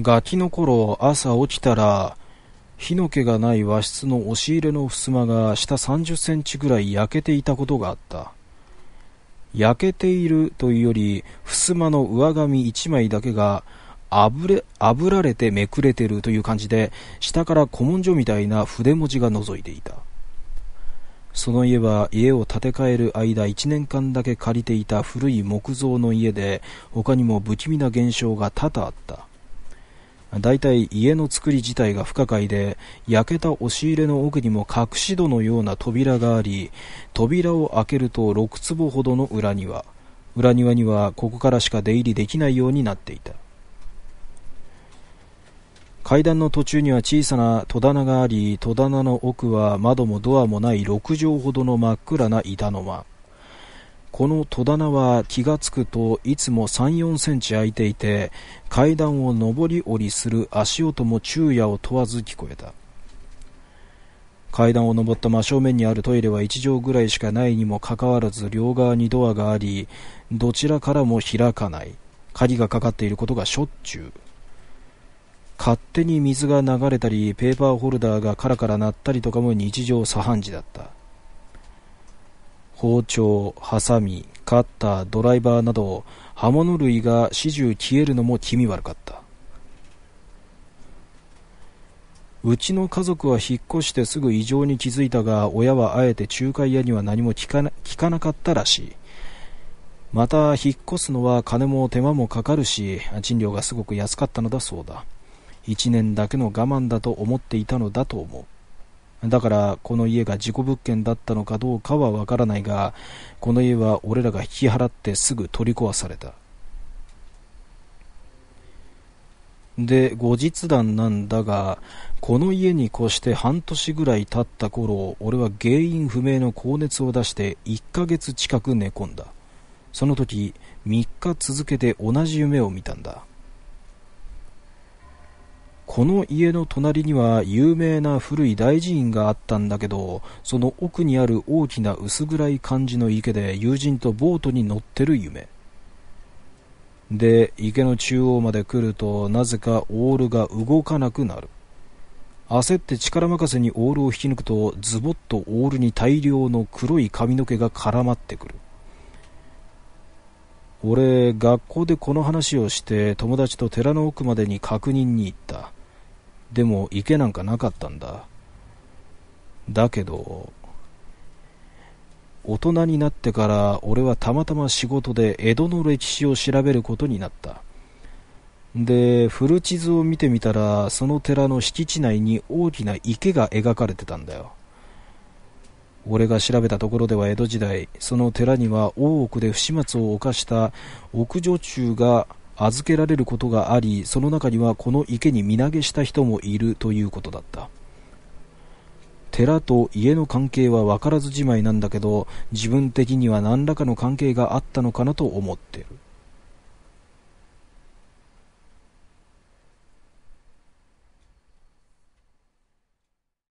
ガキの頃朝起きたら火の気がない和室の押し入れの襖が下30センチぐらい焼けていたことがあった焼けているというより襖の上紙1枚だけがあぶれあぶられてめくれてるという感じで下から古文書みたいな筆文字が覗いていたその家は家を建て替える間1年間だけ借りていた古い木造の家で他にも不気味な現象が多々あったたい家の造り自体が不可解で、焼けた押し入れの奥にも隠し戸のような扉があり、扉を開けると6坪ほどの裏庭。裏庭にはここからしか出入りできないようになっていた。階段の途中には小さな戸棚があり、戸棚の奥は窓もドアもない6畳ほどの真っ暗な板の間。この戸棚は気がつくといつも3、4センチ空いていて、階段を上り下りする足音も昼夜を問わず聞こえた。階段を上った真正面にあるトイレは1畳ぐらいしかないにもかかわらず両側にドアがあり、どちらからも開かない。鍵がかかっていることがしょっちゅう。勝手に水が流れたり、ペーパーホルダーがカラカラ鳴ったりとかも日常茶飯事だった。包丁、ハサミ、カッター、ドライバーなど刃物類が始終消えるのも気味悪かったうちの家族は引っ越してすぐ異常に気づいたが親はあえて仲介屋には何も聞かな聞かなかったらしいまた引っ越すのは金も手間もかかるし賃料がすごく安かったのだそうだ1年だけの我慢だと思っていたのだと思うだからこの家が事故物件だったのかどうかはわからないが、この家は俺らが引き払ってすぐ取り壊された。で、後日談なんだが、この家に越して半年ぐらい経った頃、俺は原因不明の高熱を出して1ヶ月近く寝込んだ。その時、3日続けて同じ夢を見たんだ。この家の隣には有名な古い大寺院があったんだけど、その奥にある大きな薄暗い感じの池で友人とボートに乗ってる夢。で、池の中央まで来ると、なぜかオールが動かなくなる。焦って力任せにオールを引き抜くと、ズボッとオールに大量の黒い髪の毛が絡まってくる。俺、学校でこの話をして友達と寺の奥までに確認に行った。でも池なんかなかったんだ。だけど、大人になってから俺はたまたま仕事で江戸の歴史を調べることになった。で、古地図を見てみたら、その寺の敷地内に大きな池が描かれてたんだよ。俺が調べたところでは江戸時代、その寺には大奥で不始末を犯した奥女中が預けられることがありその中にはこの池に身投げした人もいるということだった寺と家の関係は分からずじまいなんだけど自分的には何らかの関係があったのかなと思ってる